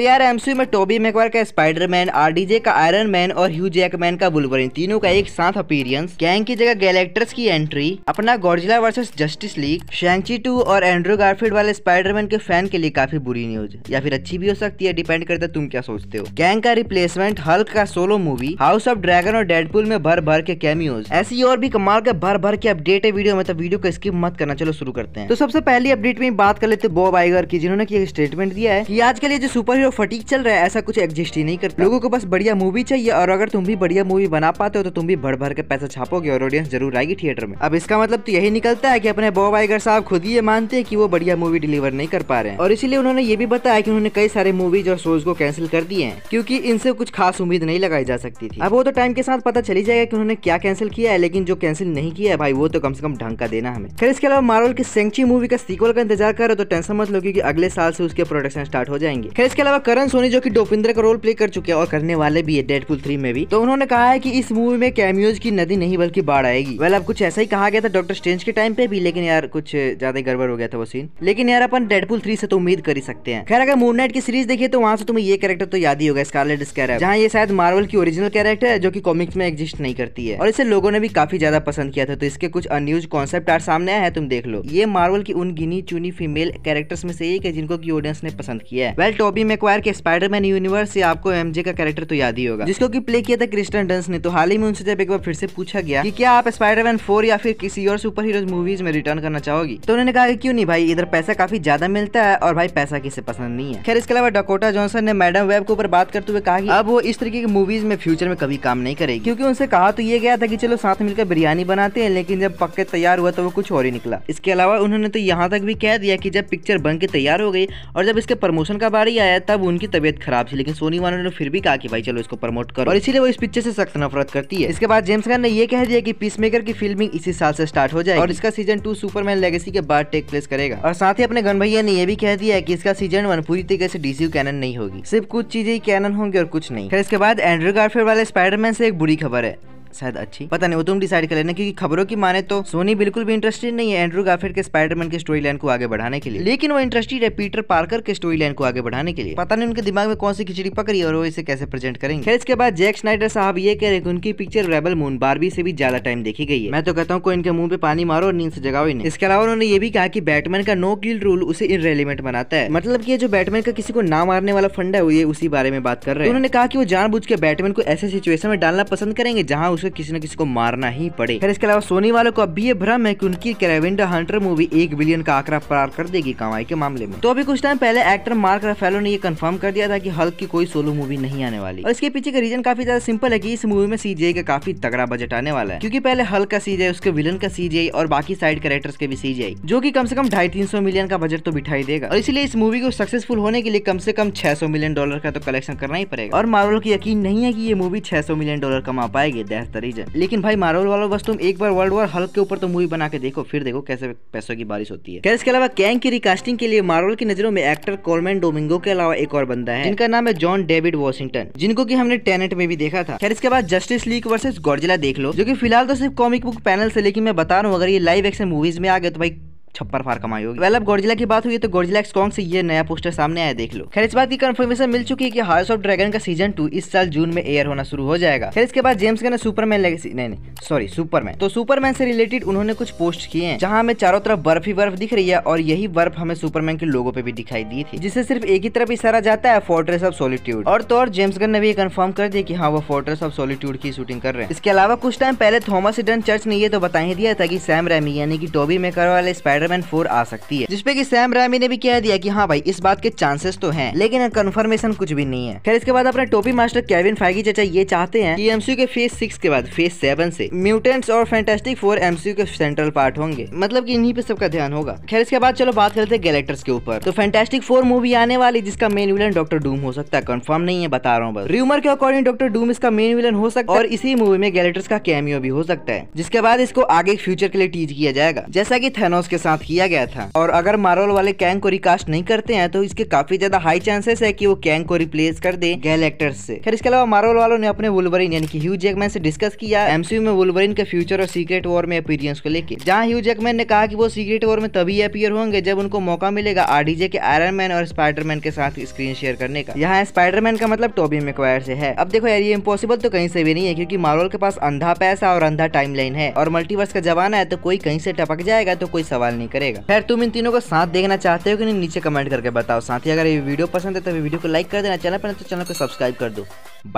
तो यार एमसीयू में टोबी मेकवर का स्पाइडरमैन आरडीजे का आयरन मैन और ह्यू जैकमैन का बुलबरिन तीनों का एक साथ अपीरियंस गैंग की जगह गैलेक्टर्स की एंट्री अपना Godzilla versus Justice League Shangchi two और एंड्रू गारफील्ड वाले स्पाइडरमैन के फैन के लिए काफी बुरी न्यूज या फिर अच्छी भी हो सकती है डिपेंड करता तुम क्या सोचते हो गैंग का रिप्लेसमेंट हल्क का solo movie House of Dragon और डेडपुल में भर भर के कैमियोज ऐसी और भी कमाल के भर भर के अपडेट है वीडियो में तो वीडियो को स्किप मत करना चलो शुरू करते हैं तो सबसे पहली अपडेट में बात कर लेते बॉब आइगर की जिन्होंने की स्टेटमेंट दिया है की आज के लिए जो सुपर हीरो फटीक चल रहा है ऐसा कुछ एग्जिस्ट ही नहीं करता लोगों को बस बढ़िया मूवी चाहिए और अगर तुम भी बढ़िया मूवी बना पाते हो तो तुम भी भर भर के पैसा छापोगे और ऑडियंस जरूर आएगी थिएटर में अब इसका मतलब तो यही निकलता है की अपने बॉब आइगर साहब खुद ही ये मानते हैं की वो बढ़िया मूवी डिलीवर नहीं कर पा रहे हैं और इसलिए उन्होंने ये भी बताया की उन्होंने कई सारे मूवीज और शोज को कैंसिल कर दिए हैं क्यूँकी इनसे कुछ खास उम्मीद नहीं लगाई जा सकती थी अब वो तो टाइम के साथ पता चली जाएगा की उन्होंने क्या कैंसिल किया है लेकिन जो कैंसिल नहीं किया है भाई वो तो कम से कम ढंग का देना हमें खेल इसके अलावा मार्वल की सेंची मूवी का सीक्वल का इंतजार करो तो टेंशन मत लो क्योंकि अगले साल से उसके प्रोडक्शन स्टार्ट हो जाएंगे खेल इसके अलावा करण सोनी जो कि डोपिंद्र का रोल प्ले कर चुके हैं और करने वाले भी है डेडपुल थ्री में भी तो उन्होंने कहा है कि इस मूवी में कैमियोज की नदी नहीं बल्कि बाढ़ आएगी वेल अब कुछ ऐसा ही कहा गया था डॉक्टर स्ट्रेंज के टाइम पे भी लेकिन यार कुछ ज्यादा गड़बड़ हो गया था वो सीन लेकिन यार अपन डेडपुल थ्री से तो उम्मीद कर ही सकते हैं खैर अगर मून नाइट की सीरीज देखिए तो वहाँ से तुम्हें ये कैरेक्टर तो याद ही होगा स्कारलेट स्कैर जहाँ ये शायद मार्वल की ओरिजिनल कैरेक्टर है जो की कॉमिक्स में एग्जिस्ट नहीं करती है और इसे लोगों ने भी काफी ज्यादा पसंद किया था तो इसके कुछ अन्यूज कॉन्सेप्ट आर्ट सामने आया है तुम देख लो ये मार्वल की उन गिनी चुनी फीमेल कैरेक्टर्स में से एक है जिनको की ऑडियंस ने पसंद किया है वेल टॉबी में मैकवायर के स्पाइडरमैन यूनिवर्स से आपको एमजे का कैरेक्टर तो याद ही होगा जिसको कि प्ले किया था क्रिस्टन डंस ने तो हाल ही में उनसे जब एक बार फिर से पूछा गया कि क्या आप स्पाइडरमैन फोर या फिर किसी और सुपर हीरो मूवीज में रिटर्न करना चाहोगी तो उन्होंने कहा क्यों नहीं भाई इधर पैसा काफी ज्यादा मिलता है और भाई पैसा किसे पसंद नहीं है खैर इसके अलावा डकोटा जॉनसन ने मैडम वेब के ऊपर बात करते हुए कहा कि अब वो इस तरीके की मूवीज में फ्यूचर में कभी काम नहीं करेगी क्योंकि उनसे कहा तो ये गया था कि चलो साथ मिलकर बिरयानी बनाते हैं लेकिन जब पक्के तैयार हुआ तो वो कुछ और ही निकला इसके अलावा उन्होंने तो यहाँ तक भी कह दिया कि जब पिक्चर बन के तैयार हो गई और जब इसके प्रमोशन का बारी आया तब उनकी तबियत खराब थी लेकिन सोनी वालों ने फिर भी कहा कि भाई चलो इसको प्रमोट करो और इसीलिए वो इस पिक्चर से सख्त नफरत करती है इसके बाद जेम्स गन ने यह कह दिया कि मेकर की फिल्मिंग इसी साल से स्टार्ट हो जाए और इसका सीजन टू सुपरमैन लेगेसी के बाद टेक प्लेस करेगा और साथ ही अपने गन भैया ने यह भी कह दिया की इसका सीजन वन पूरी तरीके से डीसी कैनन नहीं होगी सिर्फ कुछ चीजें कैनन होंगी और कुछ नहीं इसके बाद एंड्रो गार्फेड वाले स्पाइडरमैन से एक बुरी खबर है शायद अच्छी पता नहीं वो तुम डिसाइड कर लेना क्योंकि खबरों की माने तो सोनी बिल्कुल भी इंटरेस्टेड नहीं है एंड्रू गाफेड के स्पाइडरमैन के स्टोरी लाइन को आगे बढ़ाने के लिए लेकिन वो इंटरेस्टेड है पीटर पार्कर के स्टोरी लाइन को आगे बढ़ाने के लिए पता नहीं उनके दिमाग में कौन सी खिचड़ी पकड़ी और वो इसे कैसे प्रेजेंट करेंगे फिर इसके बाद जैक स्नाइडर साहब ये कह रहे हैं उनकी पिक्चर रेबल मून बारबी से भी ज्यादा टाइम देखी गई है मैं तो कहता हूँ कोई इनके मुंह पे पानी मारो और नींद से जगाओ इन्हें इसके अलावा उन्होंने ये भी कहा कि बैटमैन का नो किल रूल उसे इनरेलीमेंट बनाता है मतलब की जो बैटमैन का किसी को ना मारने वाला फंड है वो ये उसी बारे में बात कर रहे हैं उन्होंने कहा कि वो जानबूझ के बैटमैन को ऐसे सिचुएशन में डालना पसंद करेंगे जहाँ उसको किसी न किसी को मारना ही पड़े फिर इसके अलावा सोनी वालों को अभी ये भ्रम है की उनकी कैरेवेंडर हंटर मूवी एक बिलियन का आंकड़ा पार कर देगी कमाई के मामले में तो अभी कुछ टाइम पहले एक्टर मार्क रफेलो ने ये कंफर्म कर दिया था की हल्क की कोई सोलो मूवी नहीं आने वाली और इसके पीछे का रीजन काफी ज्यादा सिंपल है की इस मूवी में सीजीआई का काफी तगड़ा बजट आने वाला है क्यूँकी पहले हल्क का सीजीआई उसके विलन का सीजीआई और बाकी साइड कैरेक्टर्स के भी सीजीआई जो की कम से कम ढाई तीन सौ मिलियन का बजट तो बिठाई देगा और इसलिए इस मूवी को सक्सेसफुल होने के लिए कम से कम 600 मिलियन डॉलर का तो कलेक्शन करना ही पड़ेगा और मार्वल को यकीन नहीं है कि ये मूवी 600 मिलियन डॉलर कमा पाएगी बेहतरीज है लेकिन भाई मारोल वालों बस तुम एक बार वर्ल्ड वॉर हल्क के ऊपर तो मूवी बना के देखो फिर देखो कैसे पैसों की बारिश होती है इसके अलावा कैंग की रिकास्टिंग के लिए मारोल की नजरों में एक्टर कॉलमेन डोमिंगो के अलावा एक और बंदा है जिनका नाम है जॉन डेविड वॉशिंगटन जिनको की हमने टेनेट में भी देखा था खैर इसके बाद जस्टिस लीग वर्सेज गौरजिला देख लो जो की फिलहाल तो सिर्फ कॉमिक बुक पैनल से लेकिन मैं बता रहा हूँ अगर ये लाइव एक्शन मूवीज में आ गए तो भाई छप्पर फार कमाई होगी वेल अब गोरजिला की बात हुई तो गोरजिला स्कॉन्ग से ये नया पोस्टर सामने आया देख लो खैर इस बात की कंफर्मेशन मिल चुकी है कि हाउस ऑफ ड्रैगन का सीजन टू इस साल जून में एयर होना शुरू हो जाएगा फिर इसके बाद जेम्स गन सुपरमैन लगे नहीं नहीं सॉरी सुपरमैन तो सुपरमैन से रिलेटेड उन्होंने कुछ पोस्ट किए हैं जहाँ हमें चारों तरफ बर्फ ही बर्फ दिख रही है और यही बर्फ हमें सुपरमैन के लोगों पे भी दिखाई दी थी जिससे सिर्फ एक ही तरफ इशारा जाता है फोर्ट्रेस ऑफ सोलिट्यूड और तो और जेम्स गन ने भी कंफर्म कर दिया की हाँ वो फोर्ट्रेस ऑफ सोलिट्यूड की शूटिंग कर रहे हैं इसके अलावा कुछ टाइम पहले थॉमस इडन चर्च ने ये तो बता ही दिया था की सैम रेमी यानी कि टोबी मेकर वाले स्पाइड स्पाइडरमैन फोर आ सकती है जिसपे की सैम रामी ने भी कह दिया की हाँ भाई इस बात के चांसेस तो है लेकिन कंफर्मेशन कुछ भी नहीं है खैर इसके बाद अपने टोपी मास्टर केविन फाइगी चाचा ये चाहते हैं कि एमसीयू के फेज सिक्स के बाद फेज सेवन से म्यूटेंट्स और फैंटेस्टिक फोर एमसीयू के सेंट्रल पार्ट होंगे मतलब की इन्हीं पे सबका ध्यान होगा खैर इसके बाद चलो बात करते हैं गैलेक्टर्स के ऊपर तो फैंटेस्टिक फोर मूवी आने वाली जिसका मेन विलन डॉक्टर डूम हो सकता है कन्फर्म नहीं है बता रहा हूँ र्यूमर के अकॉर्डिंग डॉक्टर डूम इसका मेन विलन हो सकता है और इसी मूवी में गैलेक्टर्स का कैमियो भी हो सकता है जिसके बाद इसको आगे फ्यूचर के लिए टीज किया जाएगा जैसा की थेनोस के साथ साथ किया गया था और अगर मार्वल वाले कैंग को रिकास्ट नहीं करते हैं तो इसके काफी ज्यादा हाई चांसेस है की वो कैंग को रिप्लेस कर दे गैल से खैर इसके अलावा मार्वल वालों ने अपने वुलवरिन यानी कि ह्यू जैकमैन से डिस्कस किया एमसीयू में वुलवरिन के फ्यूचर और सीक्रेट वॉर में अपीरियंस को लेकर जहाँ ह्यू जैकमैन ने कहा कि वो सीक्रेट वॉर में तभी अपियर होंगे जब उनको मौका मिलेगा आरडीजे के आयरन मैन और स्पाइडरमैन के साथ स्क्रीन शेयर करने का यहाँ स्पाइडरमैन का मतलब टॉबी मेक्वायर से है अब देखो यार ये इम्पोसिबल तो कहीं से भी नहीं है क्योंकि मार्वल के पास अंधा पैसा और अंधा टाइमलाइन है और मल्टीवर्स का जमाना है तो कोई कहीं से टपक जाएगा तो कोई सवाल नहीं करेगा खैर तुम इन तीनों को साथ देखना चाहते हो कि नहीं नीचे कमेंट करके बताओ साथ ही अगर ये वीडियो पसंद है तो वीडियो को लाइक कर देना चैनल पर तो चैनल को सब्सक्राइब कर दो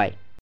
बाय